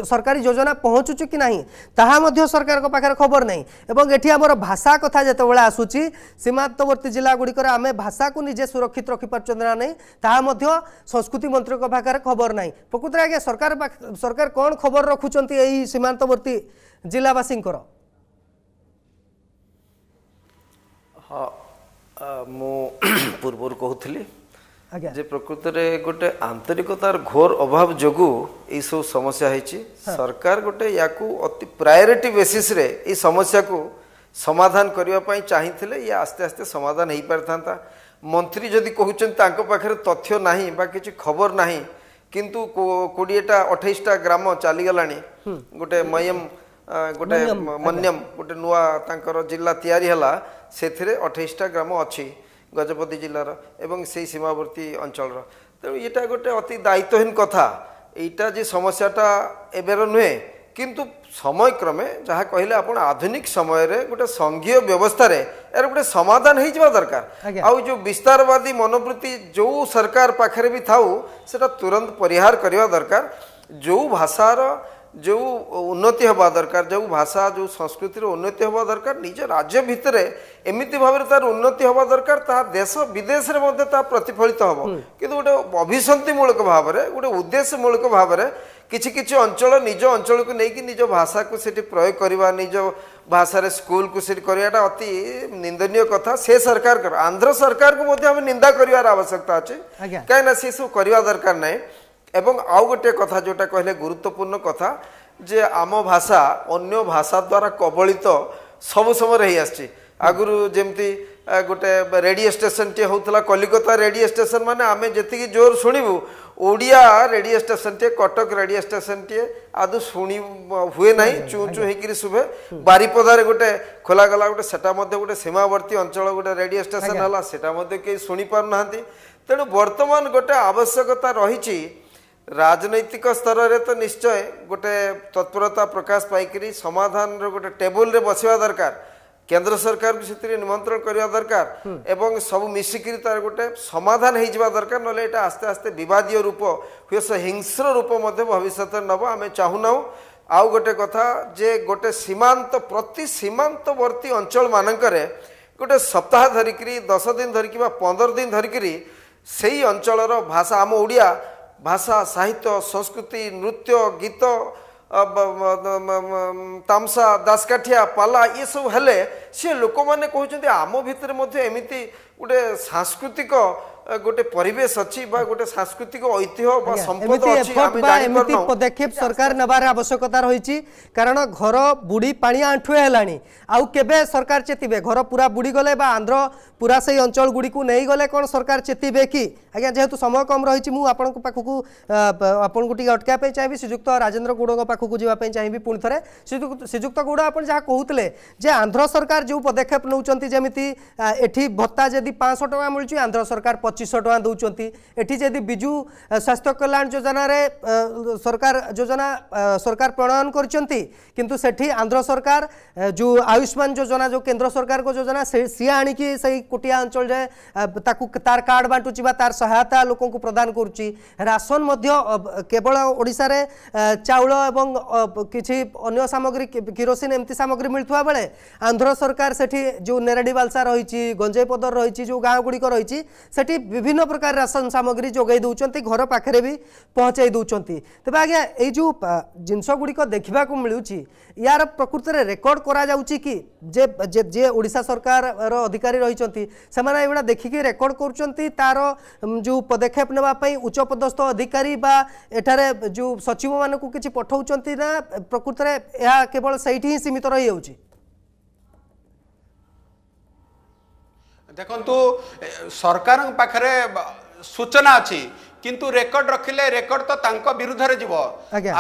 [SPEAKER 1] ସରକାରୀ ଯୋଜନା ପହଞ୍ଚୁଛି କି ନାହିଁ ତାହା ମଧ୍ୟ ସରକାରଙ୍କ ପାଖରେ ଖବର ନାହିଁ ଏବଂ ଏଠି ଆମର ଭାଷା କଥା ଯେତେବେଳେ ଆସୁଛି ସୀମାନ୍ତବର୍ତ୍ତୀ ଜିଲ୍ଲାଗୁଡ଼ିକରେ ଆମେ ଭାଷାକୁ ନିଜେ ସୁରକ୍ଷିତ ରଖିପାରୁଛନ୍ତି ନା ନାହିଁ ତାହା ମଧ୍ୟ ସଂସ୍କୃତି ମନ୍ତ୍ରୀଙ୍କ ପାଖରେ ଖବର ନାହିଁ ପ୍ରକୃତରେ ଆଜ୍ଞା ସରକାର ସରକାର କ'ଣ ଖବର ରଖୁଛନ୍ତି ଏହି ସୀମାନ୍ତବର୍ତ୍ତୀ ଜିଲ୍ଲାବାସୀଙ୍କର
[SPEAKER 2] ହଁ ମୁଁ ପୂର୍ବରୁ କହୁଥିଲି যে প্রকৃতরে গোটে আন্তরিকতার ঘোর অভাব যোগু এইসব সমস্যা হয়েছে সরকার গোটে ইয়াকু অতি প্রায়োরিটি বেসিসরে এই সমস্যাকু সমাধান করা চাইলে ইয়ে আস্তে আস্তে সমাধান হয়ে পারিথা মন্ত্রী যদি কুমার তাঁর পাখে তথ্য না বা কিছু খবর না কিন্তু কোড়িয়েটা অঠেইশটা গ্রাম চালগলা গোটে ময়ম গোটে মন্যম গোটে নূয়া তাঁর জেলা তৈরি হল সে অঠেইশটা গ্রাম অছি ଗଜପତି ଜିଲ୍ଲାର ଏବଂ ସେଇ ସୀମାବର୍ତ୍ତୀ ଅଞ୍ଚଳର ତେଣୁ ଏଇଟା ଗୋଟେ ଅତି ଦାୟିତ୍ୱହୀନ କଥା ଏଇଟା ଯେ ସମସ୍ୟାଟା ଏବେର ନୁହେଁ କିନ୍ତୁ ସମୟକ୍ରମେ ଯାହା କହିଲେ ଆପଣ ଆଧୁନିକ ସମୟରେ ଗୋଟେ ସଂଘୀୟ ବ୍ୟବସ୍ଥାରେ ଏହାର ଗୋଟେ ସମାଧାନ ହେଇଯିବା ଦରକାର ଆଉ ଯେଉଁ ବିସ୍ତାରବାଦୀ ମନୋବୃତ୍ତି ଯେଉଁ ସରକାର ପାଖରେ ବି ଥାଉ ସେଟା ତୁରନ୍ତ ପରିହାର କରିବା ଦରକାର ଯେଉଁ ଭାଷାର ଯେଉଁ ଉନ୍ନତି ହେବା ଦରକାର ଯେଉଁ ଭାଷା ଯେଉଁ ସଂସ୍କୃତିର ଉନ୍ନତି ହେବା ଦରକାର ନିଜ ରାଜ୍ୟ ଭିତରେ ଏମିତି ଭାବରେ ତାର ଉନ୍ନତି ହେବା ଦରକାର ତାହା ଦେଶ ବିଦେଶରେ ମଧ୍ୟ ତା ପ୍ରତିଫଳିତ ହେବ କିନ୍ତୁ ଗୋଟେ ଅଭିସନ୍ତିମୂଳକ ଭାବରେ ଗୋଟେ ଉଦ୍ଦେଶ୍ୟମୂଳକ ଭାବରେ କିଛି କିଛି ଅଞ୍ଚଳ ନିଜ ଅଞ୍ଚଳକୁ ନେଇକି ନିଜ ଭାଷାକୁ ସେଠି ପ୍ରୟୋଗ କରିବା ନିଜ ଭାଷାରେ ସ୍କୁଲକୁ ସେଠି କରିବାଟା ଅତି ନିନ୍ଦନୀୟ କଥା ସେ ସରକାରଙ୍କର ଆନ୍ଧ୍ର ସରକାରକୁ ମଧ୍ୟ ଆମେ ନିନ୍ଦା କରିବାର ଆବଶ୍ୟକତା ଅଛି କାହିଁକିନା ସେସବୁ କରିବା ଦରକାର ନାହିଁ এবং ଆଉ ଗୋଟିଏ କଥା ଯେଉଁଟା କହିଲେ ଗୁରୁତ୍ୱପୂର୍ଣ୍ଣ କଥା ଯେ ଆମ ଭାଷା ଅନ୍ୟ ଭାଷା ଦ୍ୱାରା କବଳିତ ସବୁ ସମୟରେ ହେଇଆସିଛି ଆଗରୁ ଯେମିତି ଗୋଟେ ରେଡ଼ିଓ ଷ୍ଟେସନଟିଏ ହେଉଥିଲା କଲିକତା ରେଡ଼ିଓ ଷ୍ଟେସନ ମାନେ ଆମେ ଯେତିକି ଜୋର ଶୁଣିବୁ ଓଡ଼ିଆ ରେଡ଼ିଓ ଷ୍ଟେସନଟିଏ କଟକ ରେଡ଼ିଓ ଷ୍ଟେସନଟିଏ ଆଦୌ ଶୁଣି ହୁଏ ନାହିଁ ଚୁଁ ଚୁଁ ହେଇକିରି ଶୁଭେ ବାରିପଦାରେ ଗୋଟେ ଖୋଲାଗଲା ଗୋଟେ ସେଟା ମଧ୍ୟ ଗୋଟେ ସୀମାବର୍ତ୍ତୀ ଅଞ୍ଚଳ ଗୋଟେ ରେଡ଼ିଓ ଷ୍ଟେସନ ହେଲା ସେଟା ମଧ୍ୟ କେହି ଶୁଣିପାରୁନାହାନ୍ତି ତେଣୁ ବର୍ତ୍ତମାନ ଗୋଟେ ଆବଶ୍ୟକତା ରହିଛି ରାଜନୈତିକ ସ୍ତରରେ ତ ନିଶ୍ଚୟ ଗୋଟେ ତତ୍ପରତା ପ୍ରକାଶ ପାଇକରି ସମାଧାନର ଗୋଟେ ଟେବୁଲରେ ବସିବା ଦରକାର କେନ୍ଦ୍ର ସରକାରକୁ ସେଥିରେ ନିମନ୍ତ୍ରଣ କରିବା ଦରକାର ଏବଂ ସବୁ ମିଶିକିରି ତାର ଗୋଟେ ସମାଧାନ ହେଇଯିବା ଦରକାର ନହେଲେ ଏଇଟା ଆସ୍ତେ ଆସ୍ତେ ବିବାଦୀୟ ରୂପ ହୁଏ ସେ ହିଂସ୍ର ରୂପ ମଧ୍ୟ ଭବିଷ୍ୟତରେ ନେବ ଆମେ ଚାହୁଁନାହୁଁ ଆଉ ଗୋଟେ କଥା ଯେ ଗୋଟେ ସୀମାନ୍ତ ପ୍ରତି ସୀମାନ୍ତବର୍ତ୍ତୀ ଅଞ୍ଚଳମାନଙ୍କରେ ଗୋଟେ ସପ୍ତାହ ଧରିକିରି ଦଶ ଦିନ ଧରିକି ବା ପନ୍ଦର ଦିନ ଧରିକିରି ସେଇ ଅଞ୍ଚଳର ଭାଷା ଆମ ଓଡ଼ିଆ ଭାଷା ସାହିତ୍ୟ ସଂସ୍କୃତି ନୃତ୍ୟ ଗୀତ ତାମସା ଦାସକାଠିଆ ପାଲା ଏସବୁ ହେଲେ ସେ ଲୋକମାନେ କହୁଛନ୍ତି ଆମ ଭିତରେ ମଧ୍ୟ ଏମିତି ଗୋଟେ ସାଂସ୍କୃତିକ ଗୋଟେ ପରିବେଶ ଅଛି ବା ଗୋଟେ ସାଂସ୍କୃତିକ ଐତିହ୍ୟ ବା ସମ୍ପଦ ଅଛି ଆମେ ଏମିତି
[SPEAKER 1] ପଦକ୍ଷେପ ସରକାର ନେବାର ଆବଶ୍ୟକତା ରହିଛି କାରଣ ଘର ବୁଡ଼ି ପାଣି ଆଣ୍ଠୁଏ ହେଲାଣି ଆଉ କେବେ ସରକାର ଚେତିବେ ଘର ପୁରା ବୁଡ଼ିଗଲେ ବା ଆନ୍ଧ୍ର ପୁରା ସେଇ ଅଞ୍ଚଳ ଗୁଡ଼ିକୁ ନେଇଗଲେ କ'ଣ ସରକାର ଚେତିବେ କି आज्ञा जेहतु समय कम रही आपको आपको टी अटकवाप चाहिए श्रीजुक्त राजेन्द्र गुड़ों पाखक जावाप चाहिए पुणि थे श्रीजुक्त गौड़ आज जहाँ कहते जे आंध्र सरकार जो पदक्षेप नौकरी जमी एटी भत्ता जदि पाँच टाँग मिलूँ आंध्र सरकार पचीस टाँग दौंटी जदि विजु स्वास्थ्य कल्याण योजना सरकार योजना सरकार प्रणयन करूँ आंध्र सरकार जो आयुष्मान योजना जो केन्द्र सरकार को योजना सी आई कोटिया अंचल तार कार्ड बांटुची तार सहायता सहायता लोक प्रदान करसन केवल ओडा चाउल एवं किसी अगर सामग्री किरोसीन एमती सामग्री मिलता बेले आंध्र सरकार से जो नेरेडीवालसा रही गंजेपदर रही जो गाँव गुड़िक रही से विभिन्न प्रकार रासन सामग्री जगे दूसरी घर पाखे भी पहुँचाई दूसरी तेज आज्ञा यो जिनसगुड़ देखा मिलूँ यार प्रकृत रेकर्ड कर सरकार अधिकारी रही देखिक रेकर्ड कर ଯେଉଁ ପଦକ୍ଷେପ ନେବା ପାଇଁ ଉଚ୍ଚପଦସ୍ଥ ଅଧିକାରୀ ବା ଏଠାରେ ଯେଉଁ ସଚିବମାନଙ୍କୁ କିଛି ପଠାଉଛନ୍ତି ନା ପ୍ରକୃତରେ ଏହା କେବଳ ସେଇଠି ହିଁ ସୀମିତ ରହିଯାଉଛି
[SPEAKER 3] ଦେଖନ୍ତୁ ସରକାରଙ୍କ ପାଖରେ ସୂଚନା ଅଛି কিন্তু ରେକର୍ଡ ରଖିଲେ ରେକର୍ଡ ତ ତାଙ୍କ ବିରୁଦ୍ଧରେ ଯିବ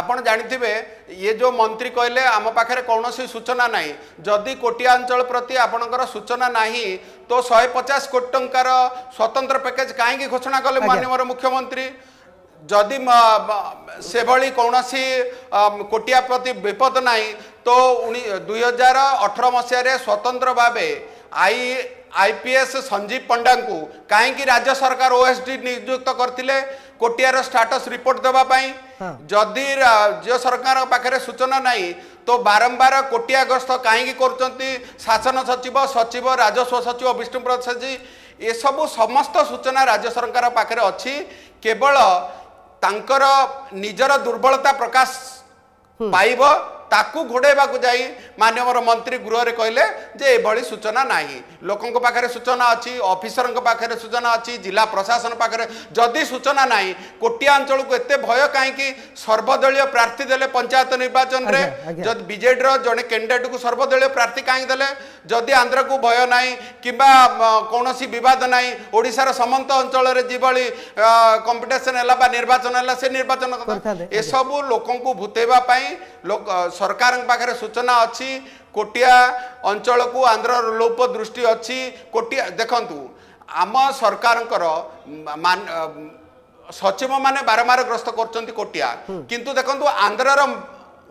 [SPEAKER 3] ଆପଣ ଜାଣିଥିବେ ଇଏ ଯେଉଁ ମନ୍ତ୍ରୀ କହିଲେ ଆମ ପାଖରେ କୌଣସି ସୂଚନା ନାହିଁ ଯଦି କୋଟିଆ ଅଞ୍ଚଳ ପ୍ରତି ଆପଣଙ୍କର ସୂଚନା ନାହିଁ ତ ଶହେ ପଚାଶ କୋଟି ଟଙ୍କାର ସ୍ୱତନ୍ତ୍ର ପ୍ୟାକେଜ କାହିଁକି ଘୋଷଣା କଲେ ମାନ୍ୟବର ମୁଖ୍ୟମନ୍ତ୍ରୀ ଯଦି ସେଭଳି କୌଣସି କୋଟିଆ ପ୍ରତି ବିପଦ ନାହିଁ ତ ଉଣି ଦୁଇ ହଜାର ଅଠର ମସିହାରେ ସ୍ୱତନ୍ତ୍ର ଭାବେ ଆଇ ଆଇପିଏସ୍ ସଞ୍ଜୀବ ପଣ୍ଡାଙ୍କୁ କାହିଁକି ରାଜ୍ୟ ସରକାର ଓଏସ୍ଡି ନିଯୁକ୍ତ କରିଥିଲେ କୋଟିଆର ଷ୍ଟାଟସ୍ ରିପୋର୍ଟ ଦେବା ପାଇଁ ଯଦି ରାଜ୍ୟ ସରକାରଙ୍କ ପାଖରେ ସୂଚନା ନାହିଁ ତ ବାରମ୍ବାର କୋଟିଆ ଗସ୍ତ କାହିଁକି କରୁଛନ୍ତି ଶାସନ ସଚିବ ସଚିବ ରାଜସ୍ୱ ସଚିବ ବିଷ୍ଣୁପ୍ରସାଦ ସେଜୀ ଏସବୁ ସମସ୍ତ ସୂଚନା ରାଜ୍ୟ ସରକାରଙ୍କ ପାଖରେ ଅଛି କେବଳ ତାଙ୍କର ନିଜର ଦୁର୍ବଳତା ପ୍ରକାଶ ପାଇବ ତାକୁ ଘୋଡ଼ାଇବାକୁ ଯାଇ ମାନ୍ୟବର ମନ୍ତ୍ରୀ ଗୃହରେ କହିଲେ ଯେ ଏଭଳି ସୂଚନା ନାହିଁ ଲୋକଙ୍କ ପାଖରେ ସୂଚନା ଅଛି ଅଫିସରଙ୍କ ପାଖରେ ସୂଚନା ଅଛି ଜିଲ୍ଲା ପ୍ରଶାସନ ପାଖରେ ଯଦି ସୂଚନା ନାହିଁ କୋଟିଆ ଅଞ୍ଚଳକୁ ଏତେ ଭୟ କାହିଁକି ସର୍ବଦଳୀୟ ପ୍ରାର୍ଥୀ ଦେଲେ ପଞ୍ଚାୟତ ନିର୍ବାଚନରେ ଯଦି ବିଜେଡ଼ିର ଜଣେ କ୍ୟାଣ୍ଡିଡେଟ୍କୁ ସର୍ବଦଳୀୟ ପ୍ରାର୍ଥୀ କାହିଁକି ଦେଲେ ଯଦି ଆନ୍ଧ୍ରକୁ ଭୟ ନାହିଁ କିମ୍ବା କୌଣସି ବିବାଦ ନାହିଁ ଓଡ଼ିଶାର ସମସ୍ତ ଅଞ୍ଚଳରେ ଯେଭଳି କମ୍ପିଟିସନ୍ ହେଲା ବା ନିର୍ବାଚନ ହେଲା ସେ ନିର୍ବାଚନ ଏସବୁ ଲୋକଙ୍କୁ ଭୁତେଇବା ପାଇଁ ସରକାରଙ୍କ ପାଖରେ ସୂଚନା ଅଛି କୋଟିଆ ଅଞ୍ଚଳକୁ ଆନ୍ଧ୍ରର ଲୋପ ଦୃଷ୍ଟି ଅଛି କୋଟିଆ ଦେଖନ୍ତୁ ଆମ ସରକାରଙ୍କର ସଚିବମାନେ ବାରମ୍ବାର ଗ୍ରସ୍ତ କରୁଛନ୍ତି କୋଟିଆ କିନ୍ତୁ ଦେଖନ୍ତୁ ଆନ୍ଧ୍ରର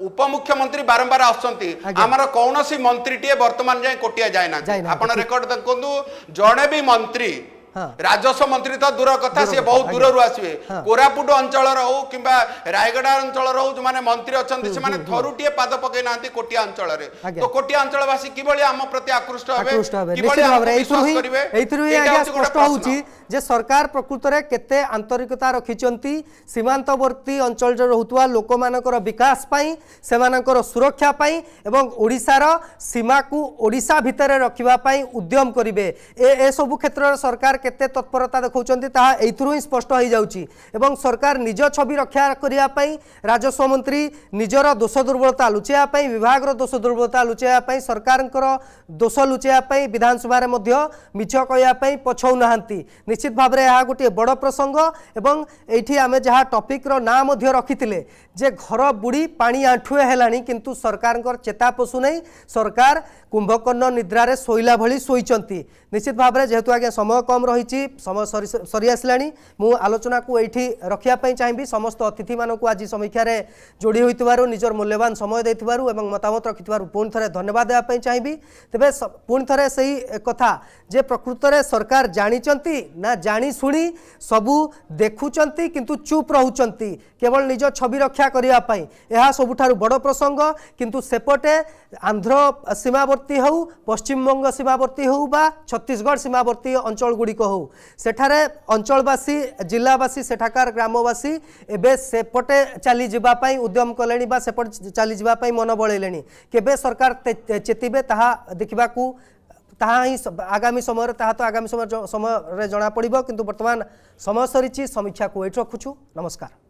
[SPEAKER 3] ଉପମୁଖ୍ୟମନ୍ତ୍ରୀ ବାରମ୍ବାର ଆସୁଛନ୍ତି ଆମର କୌଣସି ମନ୍ତ୍ରୀଟିଏ ବର୍ତ୍ତମାନ ଯାଏ କୋଟିଆ ଯାଏ ନାହାନ୍ତି ଆପଣ ରେକର୍ଡ ଦେଖନ୍ତୁ ଜଣେ ବି ମନ୍ତ୍ରୀ ରାଜସ୍ୱ ମନ୍ତ୍ରୀ ତ ଦୂର କଥା ସିଏ ବହୁତ ଦୂରରୁ ଆସିବେ କୋରାପୁଟ ଅଞ୍ଚଳର ହଉ କିମ୍ବା ରାୟଗଡ଼ା ଅଞ୍ଚଳର ହଉ ଯେଉଁମାନେ ମନ୍ତ୍ରୀ ଅଛନ୍ତି ସେମାନେ ଥରୁଟିଏ ପାଦ ପକେଇ ନାହାନ୍ତି କୋଟିଆ ଅଞ୍ଚଳରେ ତ କୋଟିଆ ଅଞ୍ଚଳବାସୀ କିଭଳି ଆମ ପ୍ରତି ଆକୃଷ୍ଟ ହେବେ କିଭଳି କରିବେ ଏଇଥିରୁ ସ୍ପଷ୍ଟ
[SPEAKER 1] ହଉଛି ଯେ ସରକାର ପ୍ରକୃତରେ କେତେ ଆନ୍ତରିକତା ରଖିଛନ୍ତି ସୀମାନ୍ତବର୍ତ୍ତୀ ଅଞ୍ଚଳରେ ରହୁଥିବା ଲୋକମାନଙ୍କର ବିକାଶ ପାଇଁ ସେମାନଙ୍କର ସୁରକ୍ଷା ପାଇଁ ଏବଂ ଓଡ଼ିଶାର ସୀମାକୁ ଓଡ଼ିଶା ଭିତରେ ରଖିବା ପାଇଁ ଉଦ୍ୟମ କରିବେ ଏ ଏସବୁ କ୍ଷେତ୍ରରେ ସରକାର କେତେ ତତ୍ପରତା ଦେଖାଉଛନ୍ତି ତାହା ଏଇଥିରୁ ହିଁ ସ୍ପଷ୍ଟ ହୋଇଯାଉଛି ଏବଂ ସରକାର ନିଜ ଛବି ରକ୍ଷା କରିବା ପାଇଁ ରାଜସ୍ୱ ମନ୍ତ୍ରୀ ନିଜର ଦୋଷ ଦୁର୍ବଳତା ଲୁଚାଇବା ପାଇଁ ବିଭାଗର ଦୋଷ ଦୁର୍ବଳତା ଲୁଚାଇବା ପାଇଁ ସରକାରଙ୍କର ଦୋଷ ଲୁଚାଇବା ପାଇଁ ବିଧାନସଭାରେ ମଧ୍ୟ ମିଛ କହିବା ପାଇଁ ପଛଉନାହାନ୍ତି ନିଶ୍ଚିତ ଭାବରେ ଏହା ଗୋଟିଏ ବଡ଼ ପ୍ରସଙ୍ଗ ଏବଂ ଏଇଠି ଆମେ ଯାହା ଟପିକ୍ର ନାଁ ମଧ୍ୟ ରଖିଥିଲେ ଯେ ଘର ବୁଡ଼ି ପାଣି ଆଣ୍ଠୁଏ ହେଲାଣି କିନ୍ତୁ ସରକାରଙ୍କର ଚେତା ପଶୁନାହିଁ ସରକାର কুম্ভকর্ণ নিদ্রার শোলা ভি শোইছেন নিশ্চিত ভাবে যেহেতু আজ্ঞা সময় কম রয়েছে সময় সরি সরি আসলানি মু আলোচনা এইটি রক্ষাপ্রাই চাইবি সমস্ত অতিথি মানুষ আজ সমীক্ষার যোড়ি হয়ে নিজের মূল্যবান সময় দিয়ে এবং মতামত রাখি পুঁ থে ধন্যবাদ দেওয়া চাইবি তবে পুঁ থে সেই কথা যে প্রকৃতরে সরকার জাঁচান না জাশুনি সবু দেখুম কিন্তু চুপ রুচান কেবল নিজ ছবি রক্ষা করা সবুঠার বড় প্রসঙ্গ কিন্তু সেপটে আন্ধ্র সীমাবর্ত सीमावर्ती हूँ पश्चिमबंग सीमावर्ती हूँ बा छत्तीसगढ़ सीमावर्ती अंचल गुड़िक हूँ सेठे अंचलवासी जिलावासी सेठाकार ग्रामवासी एवं सेपटे चली उद्यम कले सेपटे चली जावाई मन बड़े के सरकार चेतवे देखा ता आगामी समय ता तो आगामी समय समय जमापड़ कितु बर्तमान समय सरी समीक्षा को ये रखुचु नमस्कार